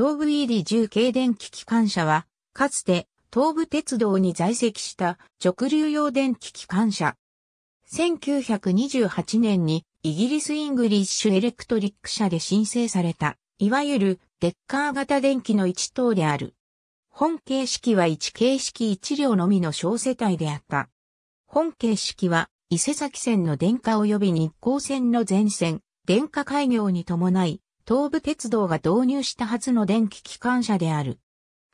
東武 ED10 電気機関車は、かつて東武鉄道に在籍した直流用電気機関車。1928年にイギリスイングリッシュエレクトリック社で申請された、いわゆるデッカー型電気の一等である。本形式は1形式1両のみの小世帯であった。本形式は伊勢崎線の電化及び日光線の全線、電化開業に伴い、東武鉄道が導入した初の電気機関車である。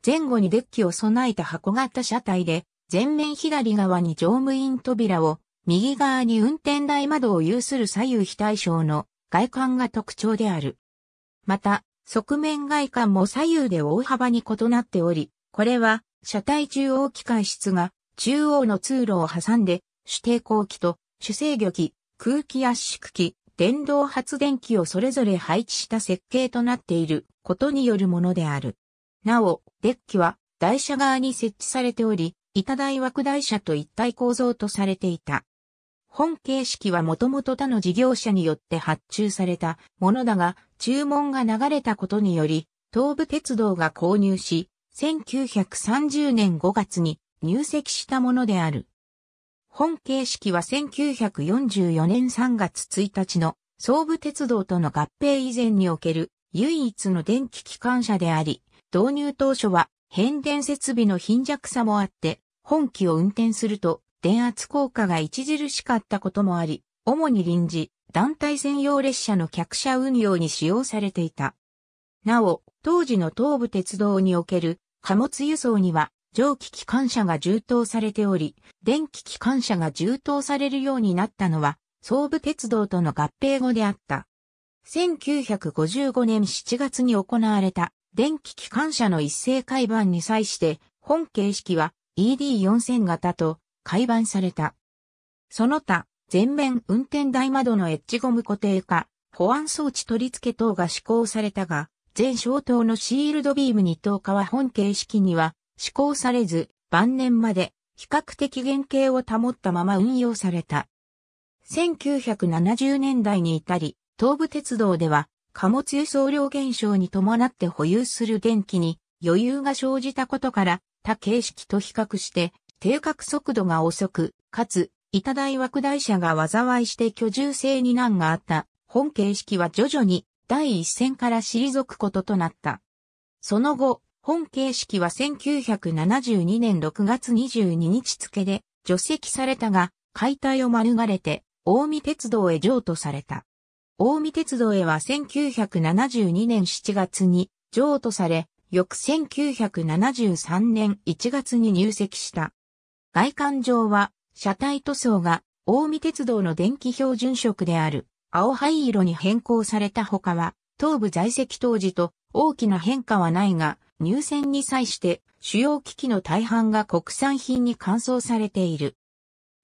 前後にデッキを備えた箱型車体で、前面左側に乗務員扉を、右側に運転台窓を有する左右非対称の外観が特徴である。また、側面外観も左右で大幅に異なっており、これは車体中央機関室が中央の通路を挟んで主抵抗器と主制御器、空気圧縮機、電動発電機をそれぞれ配置した設計となっていることによるものである。なお、デッキは台車側に設置されており、板台枠台車と一体構造とされていた。本形式はもともと他の事業者によって発注されたものだが、注文が流れたことにより、東武鉄道が購入し、1930年5月に入籍したものである。本形式は1944年3月1日の総武鉄道との合併以前における唯一の電気機関車であり、導入当初は変電設備の貧弱さもあって、本機を運転すると電圧効果が著しかったこともあり、主に臨時、団体専用列車の客車運用に使用されていた。なお、当時の東武鉄道における貨物輸送には蒸気機関車が充当されており、電気機関車が充当されるようになったのは、総武鉄道との合併後であった。1955年7月に行われた電気機関車の一斉改版に際して、本形式は ED4000 型と改版された。その他、前面運転台窓のエッジゴム固定化、保安装置取り付け等が施行されたが、全消灯のシールドビームに投下は本形式には施行されず、晩年まで比較的原型を保ったまま運用された。1970年代に至り、東武鉄道では貨物輸送量減少に伴って保有する電気に余裕が生じたことから他形式と比較して定格速度が遅く、かつ板台枠台車が災いして居住性に難があった本形式は徐々に第一線から退くこととなった。その後、本形式は1972年6月22日付で除籍されたが、解体を免れて、大見鉄道へ譲渡された。大見鉄道へは1972年7月に譲渡され、翌1973年1月に入籍した。外観上は、車体塗装が、大見鉄道の電気標準色である、青灰色に変更された他は、東部在籍当時と大きな変化はないが、入選に際して主要機器の大半が国産品に換装されている。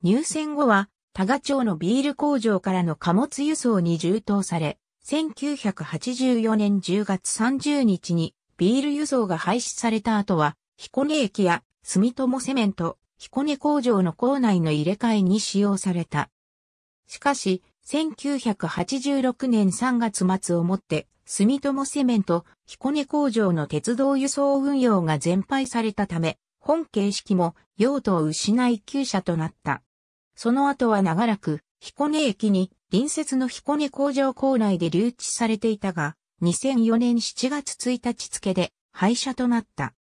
入選後は、多賀町のビール工場からの貨物輸送に充当され、1984年10月30日にビール輸送が廃止された後は、彦根駅や住友セメント、彦根工場の構内の入れ替えに使用された。しかし、1986年3月末をもって、住友セメント、彦根工場の鉄道輸送運用が全廃されたため、本形式も用途を失い旧車となった。その後は長らく、彦根駅に隣接の彦根工場構内で留置されていたが、2004年7月1日付で廃車となった。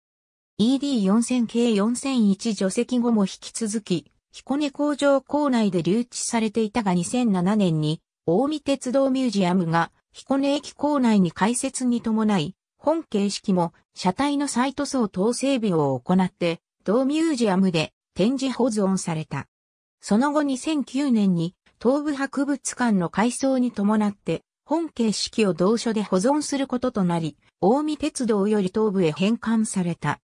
ED4000 系4001除籍後も引き続き、彦根工場構内で留置されていたが2007年に、大見鉄道ミュージアムが彦根駅構内に開設に伴い、本形式も車体の再塗装等整備を行って、同ミュージアムで展示保存された。その後2009年に東部博物館の改装に伴って、本形式を同書で保存することとなり、大見鉄道より東部へ返還された。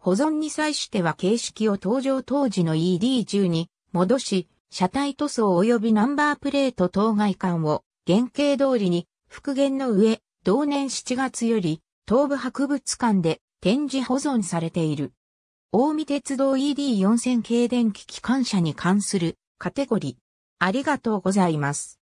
保存に際しては形式を登場当時の ED10 に戻し、車体塗装及びナンバープレート当該管を原型通りに復元の上、同年7月より東部博物館で展示保存されている。大見鉄道 ED4000 系電気機関車に関するカテゴリー。ありがとうございます。